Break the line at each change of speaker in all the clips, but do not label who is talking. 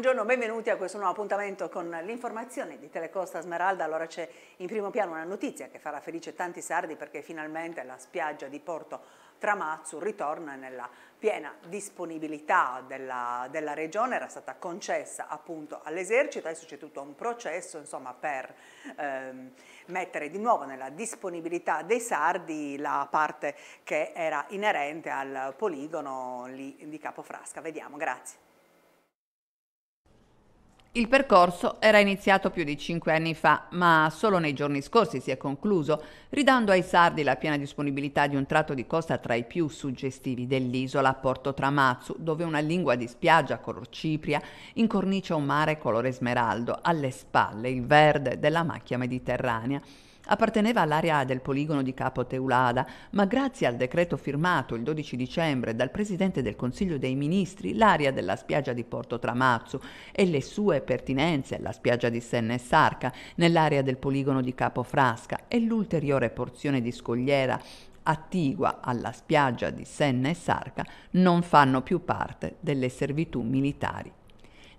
Buongiorno, benvenuti a questo nuovo appuntamento con l'informazione di Telecosta Smeralda. Allora c'è in primo piano una notizia che farà felice tanti sardi perché finalmente la spiaggia di Porto Tramazzu ritorna nella piena disponibilità della, della regione, era stata concessa appunto all'esercito, adesso c'è tutto un processo insomma, per ehm, mettere di nuovo nella disponibilità dei sardi la parte che era inerente al poligono lì di Capofrasca. Vediamo, grazie.
Il percorso era iniziato più di cinque anni fa, ma solo nei giorni scorsi si è concluso, ridando ai sardi la piena disponibilità di un tratto di costa tra i più suggestivi dell'isola, Porto Tramazzu, dove una lingua di spiaggia color cipria incornicia un mare colore smeraldo, alle spalle il verde della macchia mediterranea apparteneva all'area del poligono di Capo Teulada, ma grazie al decreto firmato il 12 dicembre dal Presidente del Consiglio dei Ministri, l'area della spiaggia di Porto Tramazzo e le sue pertinenze alla spiaggia di Senna e Sarca, nell'area del poligono di Capo Frasca e l'ulteriore porzione di scogliera attigua alla spiaggia di Senna e Sarca non fanno più parte delle servitù militari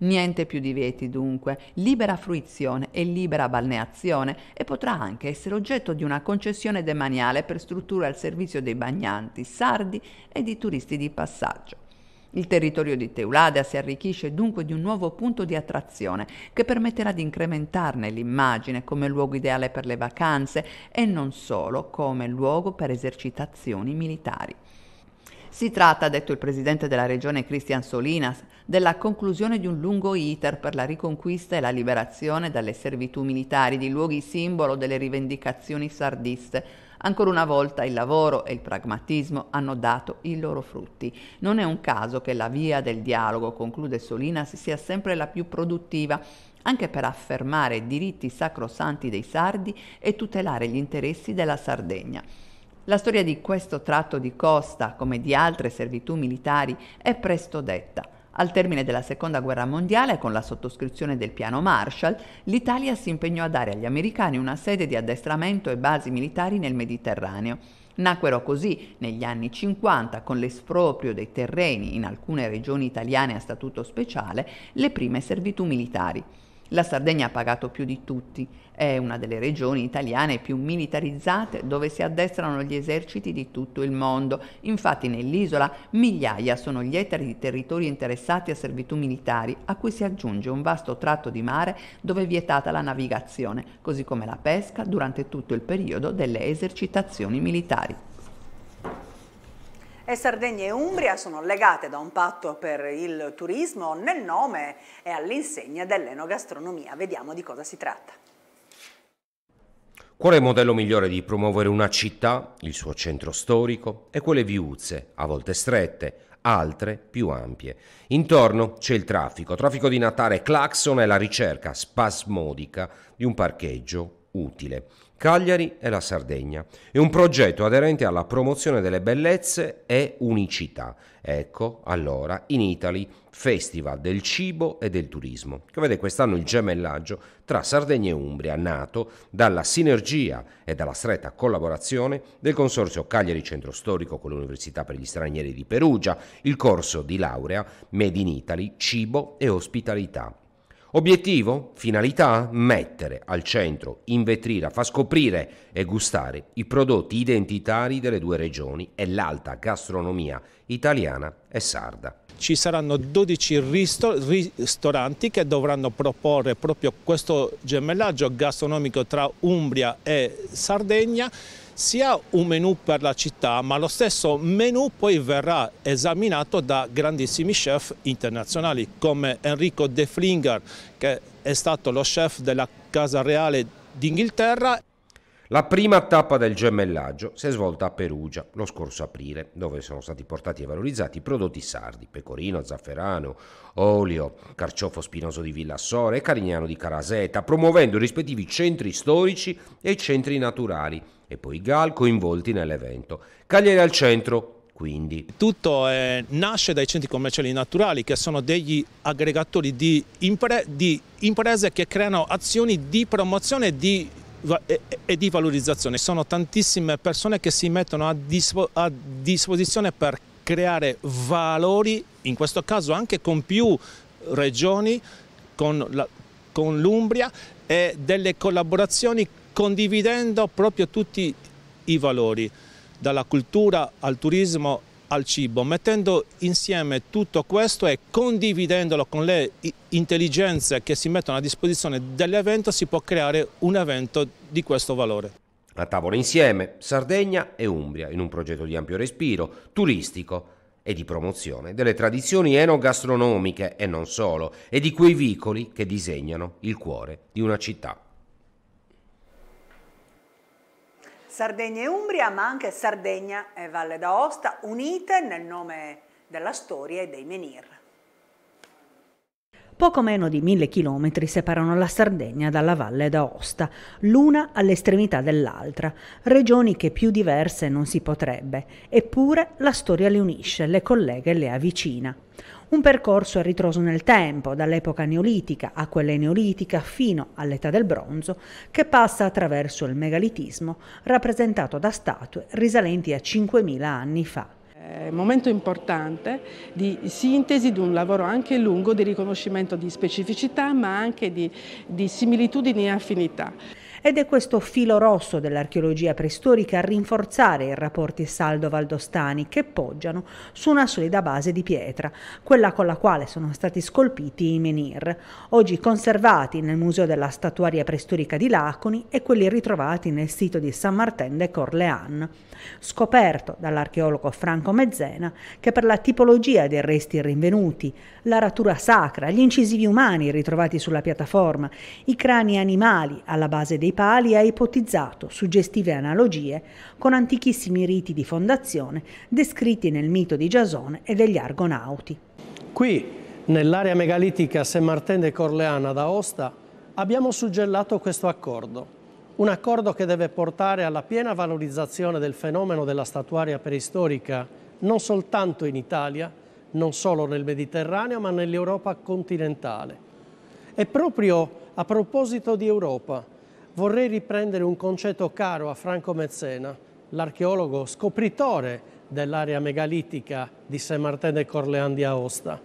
Niente più divieti dunque, libera fruizione e libera balneazione e potrà anche essere oggetto di una concessione demaniale per strutture al servizio dei bagnanti, sardi e di turisti di passaggio. Il territorio di Teulada si arricchisce dunque di un nuovo punto di attrazione che permetterà di incrementarne l'immagine come luogo ideale per le vacanze e non solo come luogo per esercitazioni militari. Si tratta, ha detto il presidente della regione Cristian Solinas, della conclusione di un lungo iter per la riconquista e la liberazione dalle servitù militari di luoghi simbolo delle rivendicazioni sardiste. Ancora una volta il lavoro e il pragmatismo hanno dato i loro frutti. Non è un caso che la via del dialogo, conclude Solinas, sia sempre la più produttiva anche per affermare i diritti sacrosanti dei sardi e tutelare gli interessi della Sardegna. La storia di questo tratto di costa, come di altre servitù militari, è presto detta. Al termine della Seconda Guerra Mondiale, con la sottoscrizione del piano Marshall, l'Italia si impegnò a dare agli americani una sede di addestramento e basi militari nel Mediterraneo. Nacquero così negli anni 50, con l'esproprio dei terreni in alcune regioni italiane a statuto speciale, le prime servitù militari. La Sardegna ha pagato più di tutti, è una delle regioni italiane più militarizzate dove si addestrano gli eserciti di tutto il mondo. Infatti nell'isola migliaia sono gli ettari di territori interessati a servitù militari, a cui si aggiunge un vasto tratto di mare dove è vietata la navigazione, così come la pesca durante tutto il periodo delle esercitazioni militari
e Sardegna e Umbria sono legate da un patto per il turismo nel nome e all'insegna dell'enogastronomia. Vediamo di cosa si tratta.
Qual è il modello migliore di promuovere una città, il suo centro storico e quelle viuzze, a volte strette, altre più ampie. Intorno c'è il traffico, traffico di Natale, clacson e la ricerca spasmodica di un parcheggio utile. Cagliari e la Sardegna. È un progetto aderente alla promozione delle bellezze e unicità. Ecco, allora, in Italy, Festival del cibo e del turismo, che vede quest'anno il gemellaggio tra Sardegna e Umbria, nato dalla sinergia e dalla stretta collaborazione del Consorzio Cagliari Centro Storico con l'Università per gli Stranieri di Perugia, il corso di laurea Made in Italy, cibo e ospitalità Obiettivo? Finalità? Mettere al centro, invetrire, far scoprire e gustare i prodotti identitari delle due regioni e l'alta gastronomia italiana e sarda. Ci saranno 12 ristoranti che dovranno
proporre proprio questo gemellaggio gastronomico tra Umbria e Sardegna sia un menù per la città, ma lo stesso menù poi verrà esaminato da grandissimi chef internazionali come Enrico De Flinger che
è stato lo chef della Casa Reale
d'Inghilterra
la prima tappa del gemellaggio si è svolta a Perugia lo scorso aprile, dove sono stati portati e valorizzati i prodotti sardi, pecorino, zafferano, olio, carciofo spinoso di Villassore e carignano di Caraseta, promuovendo i rispettivi centri storici e centri naturali, e poi i Gal coinvolti nell'evento. Cagliari al centro, quindi. Tutto eh,
nasce dai centri commerciali naturali che sono degli aggregatori di, impre di imprese che creano azioni di promozione di e, di valorizzazione. Sono tantissime persone che si mettono a, dispo, a disposizione per creare valori, in questo caso anche con più regioni, con, l'Umbria e delle collaborazioni condividendo proprio tutti i valori, dalla cultura al turismo al cibo, mettendo insieme tutto questo e condividendolo con le intelligenze che si
mettono a disposizione dell'evento si può creare un evento di questo valore. A tavola insieme Sardegna e Umbria in un progetto di ampio respiro, turistico e di promozione delle tradizioni enogastronomiche e non solo, e di quei vicoli che disegnano il cuore di una città.
Sardegna e Umbria, ma anche Sardegna e Valle d'Aosta, unite nel nome della storia e dei menir. Poco meno di mille chilometri separano la Sardegna dalla Valle d'Aosta, l'una all'estremità dell'altra, regioni che più diverse non si potrebbe, eppure la storia le unisce, le collega e le avvicina un percorso a ritroso nel tempo, dall'epoca neolitica a quella neolitica fino all'età del bronzo, che passa attraverso il megalitismo rappresentato da statue risalenti a 5.000 anni fa È un momento importante di sintesi di un lavoro anche lungo di riconoscimento di specificità ma anche di, di similitudini e affinità. Ed è questo filo rosso dell'archeologia preistorica a rinforzare i rapporti Saldo-Valdostani che poggiano su una solida base di pietra, quella con la quale sono stati scolpiti i menhir, oggi conservati nel Museo della Statuaria Preistorica di Laconi e quelli ritrovati nel sito di San Martin de Corlean, scoperto dall'archeologo Franco Mezzena che per la tipologia dei resti rinvenuti, la ratura sacra, gli incisivi umani ritrovati sulla piattaforma, i crani animali alla base dei dei pali ha ipotizzato suggestive analogie con antichissimi riti di fondazione descritti nel mito di Giasone e degli Argonauti. Qui, nell'area megalitica Saint-Martin de Corleana d'Aosta, abbiamo suggellato questo accordo. Un accordo che deve portare alla piena valorizzazione del fenomeno della statuaria preistorica non soltanto in Italia, non solo nel Mediterraneo, ma nell'Europa continentale. E proprio a proposito di Europa, vorrei riprendere un concetto caro a Franco Mezzena, l'archeologo scopritore dell'area megalitica di Saint-Martin de Corlean di Aosta,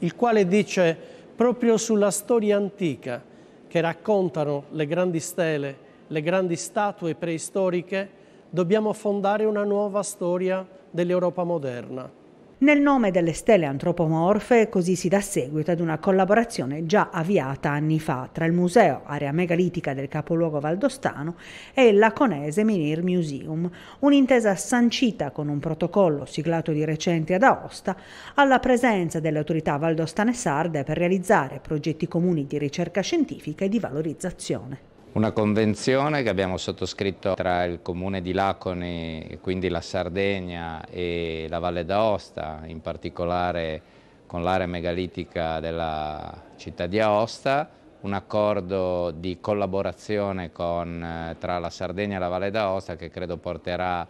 il quale dice proprio sulla storia antica che raccontano le grandi stele, le grandi statue preistoriche, dobbiamo fondare una nuova storia dell'Europa moderna. Nel nome delle stelle antropomorfe, così si dà seguito ad una collaborazione già avviata anni fa tra il Museo Area Megalitica del capoluogo valdostano e il l'Aconese Menhir Museum, un'intesa sancita con un protocollo siglato di recente ad Aosta alla presenza delle autorità valdostane sarde per realizzare progetti comuni di ricerca scientifica e di valorizzazione.
Una convenzione che abbiamo sottoscritto tra il comune di Laconi, quindi la Sardegna e la Valle d'Aosta, in particolare con l'area megalitica della città di Aosta, un accordo di collaborazione con, eh, tra la Sardegna e la Valle d'Aosta che credo porterà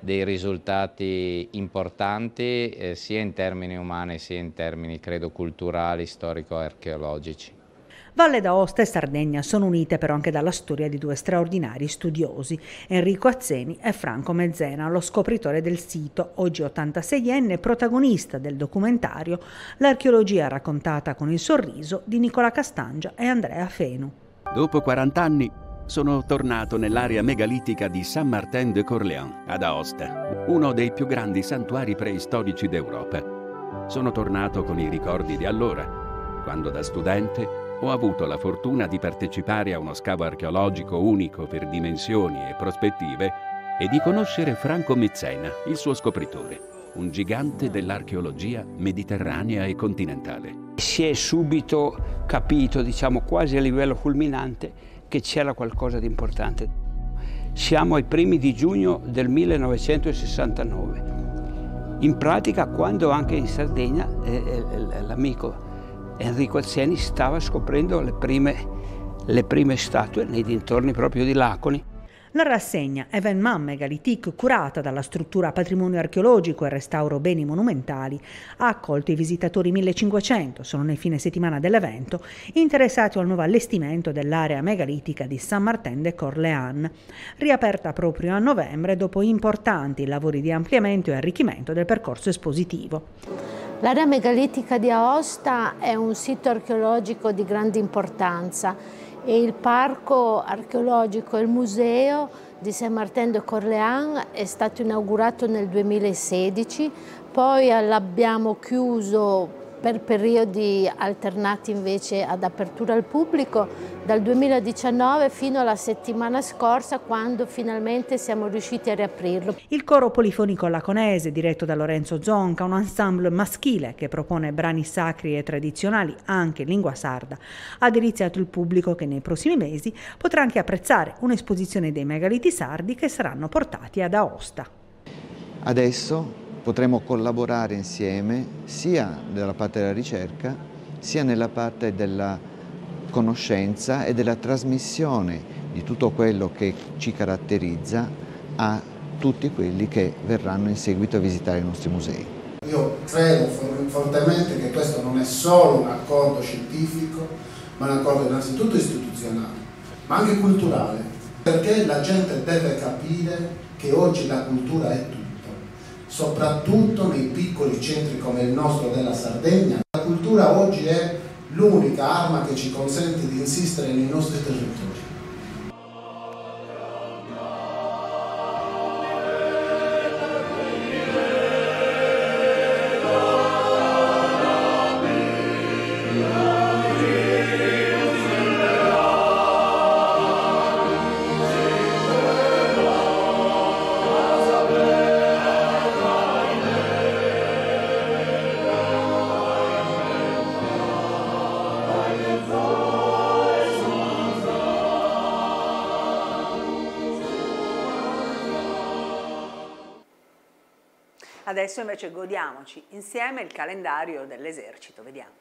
dei risultati importanti eh, sia in termini umani sia in termini credo culturali, storico-archeologici.
Valle d'Aosta e Sardegna sono unite però anche dalla storia di due straordinari studiosi, Enrico Azzeni e Franco Mezzena, lo scopritore del sito, oggi 86enne, protagonista del documentario L'archeologia raccontata con il sorriso di Nicola Castangia e Andrea Fenu.
Dopo 40 anni sono tornato nell'area megalitica di San Martin de Corleans, ad Aosta, uno dei più grandi santuari preistorici d'Europa. Sono tornato con i ricordi di allora, quando da studente ho avuto la fortuna di partecipare a uno scavo archeologico unico per dimensioni e prospettive e di conoscere Franco Mezzena, il suo scopritore, un gigante dell'archeologia mediterranea e continentale. Si è subito capito, diciamo quasi a livello fulminante, che c'era qualcosa di importante. Siamo ai primi di giugno del 1969. In pratica, quando anche in Sardegna eh, eh l'amico Enrico Azieni stava scoprendo le prime, le prime statue nei dintorni proprio di Laconi.
La rassegna Even Mamme Megalithic, curata dalla struttura Patrimonio Archeologico e Restauro Beni Monumentali, ha accolto i visitatori 1500, sono nel fine settimana dell'evento, interessati al nuovo allestimento dell'area megalitica di San Martin de Corlean, riaperta proprio a novembre dopo importanti lavori di ampliamento e arricchimento del percorso espositivo. L'area megalitica di Aosta è un sito archeologico di grande importanza e il parco archeologico e il museo di Saint Martin de Corleans è stato inaugurato nel 2016, poi l'abbiamo chiuso per periodi alternati invece ad apertura al pubblico dal 2019 fino alla settimana scorsa quando finalmente siamo riusciti a riaprirlo. Il coro polifonico laconese diretto da Lorenzo Zonca, un ensemble maschile che propone brani sacri e tradizionali anche in lingua sarda, ha deliziato il pubblico che nei prossimi mesi potrà anche apprezzare un'esposizione dei megaliti sardi che saranno portati ad Aosta.
Adesso potremo collaborare insieme sia nella parte della ricerca sia nella parte della conoscenza e della trasmissione di tutto quello che ci caratterizza a tutti quelli che verranno in seguito a visitare i nostri musei.
Io credo fortemente che questo non è solo un accordo scientifico, ma un accordo innanzitutto istituzionale, ma anche culturale, perché la gente deve capire che oggi la cultura è tutto soprattutto nei piccoli centri come il nostro della Sardegna. La cultura oggi è l'unica arma che ci consente di insistere nei nostri territori.
Adesso invece godiamoci insieme il calendario dell'esercito, vediamo.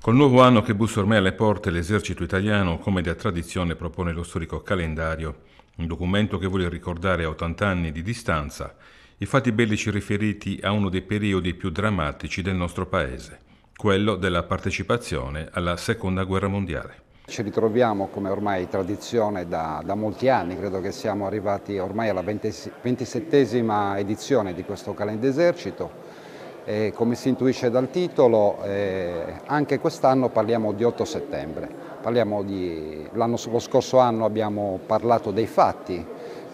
Col nuovo anno che bussa ormai alle porte, l'esercito italiano, come da tradizione, propone lo storico calendario, un documento che vuole ricordare a 80 anni di distanza i fatti bellici riferiti a uno dei periodi più drammatici del nostro paese, quello della partecipazione alla Seconda Guerra Mondiale.
Ci ritroviamo come ormai tradizione da, da molti anni, credo che siamo arrivati ormai alla 27esima edizione di questo esercito. E come si intuisce dal titolo, eh, anche quest'anno parliamo di 8 settembre. Parliamo di, lo scorso anno abbiamo parlato dei fatti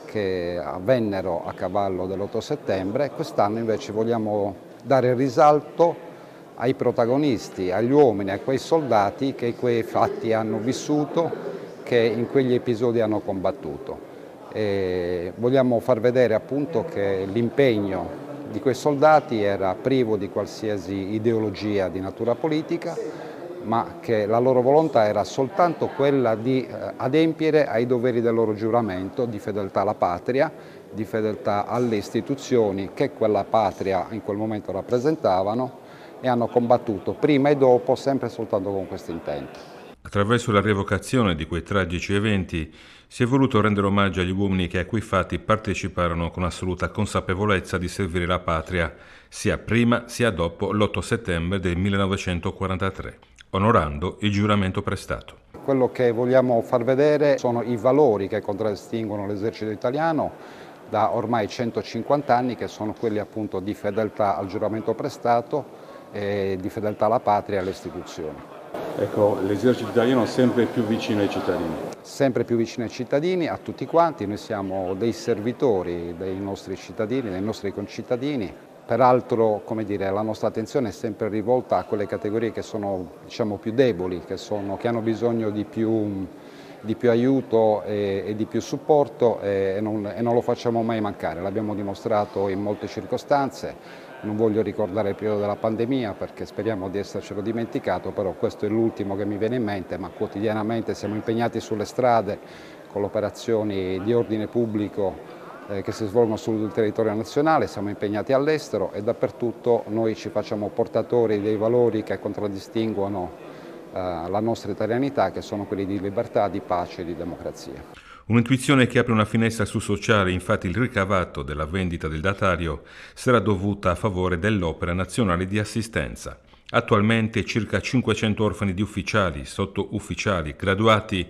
che avvennero a cavallo dell'8 settembre, quest'anno invece vogliamo dare risalto ai protagonisti, agli uomini, a quei soldati che quei fatti hanno vissuto, che in quegli episodi hanno combattuto. E vogliamo far vedere appunto che l'impegno di quei soldati era privo di qualsiasi ideologia di natura politica, ma che la loro volontà era soltanto quella di eh, adempiere ai doveri del loro giuramento di fedeltà alla patria, di fedeltà alle istituzioni che quella patria in quel momento rappresentavano e hanno combattuto prima e dopo sempre soltanto con questo intento.
Attraverso la rievocazione di quei tragici eventi si è voluto rendere omaggio agli uomini che a quei fatti parteciparono con assoluta consapevolezza di servire la patria, sia prima sia dopo l'8 settembre del 1943, onorando il giuramento prestato.
Quello che vogliamo far vedere sono i valori che contraddistinguono l'esercito italiano da ormai 150 anni, che sono quelli appunto di fedeltà al giuramento prestato, e di fedeltà alla patria e alle istituzioni. Ecco, l'esercito italiano è sempre più vicino ai cittadini. Sempre più vicino ai cittadini, a tutti quanti, noi siamo dei servitori dei nostri cittadini, dei nostri concittadini. Peraltro, come dire, la nostra attenzione è sempre rivolta a quelle categorie che sono diciamo, più deboli, che, sono, che hanno bisogno di più, di più aiuto e, e, di più supporto e non, e non lo facciamo mai mancare, l'abbiamo dimostrato in molte circostanze non voglio ricordare il periodo della pandemia perché speriamo di essercelo dimenticato, però questo è l'ultimo che mi viene in mente, ma quotidianamente siamo impegnati sulle strade con le operazioni di ordine pubblico eh, che si svolgono sul territorio nazionale, siamo impegnati all'estero e dappertutto noi ci facciamo portatori dei valori che contraddistinguono eh, la nostra italianità, che sono quelli di libertà, di pace e di democrazia.
Un'intuizione che apre una finestra su sociale, infatti il ricavato della vendita del datario sarà dovuta a favore dell'Opera Nazionale di Assistenza. Attualmente circa 500 orfani di ufficiali, sottufficiali, graduati,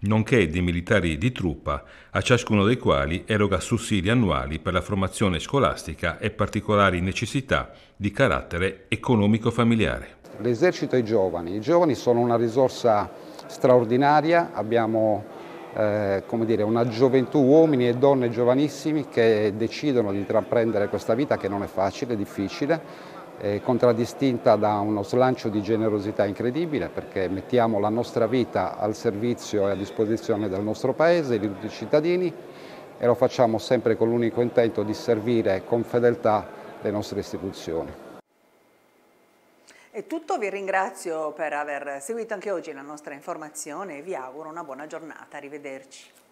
nonché di militari di truppa, a ciascuno dei quali eroga sussidi annuali per la formazione scolastica e particolari necessità di carattere economico-familiare.
L'esercito ai giovani. I giovani sono una risorsa straordinaria, abbiamo eh, come dire, una gioventù, uomini e donne giovanissimi che decidono di intraprendere questa vita che non è facile, difficile, eh, contraddistinta da uno slancio di generosità incredibile perché mettiamo la nostra vita al servizio e a disposizione del nostro Paese, di tutti i cittadini e lo facciamo sempre con l'unico intento di servire con fedeltà le nostre
istituzioni.
È tutto, vi ringrazio per aver seguito anche oggi la nostra informazione e vi auguro una buona giornata. Arrivederci.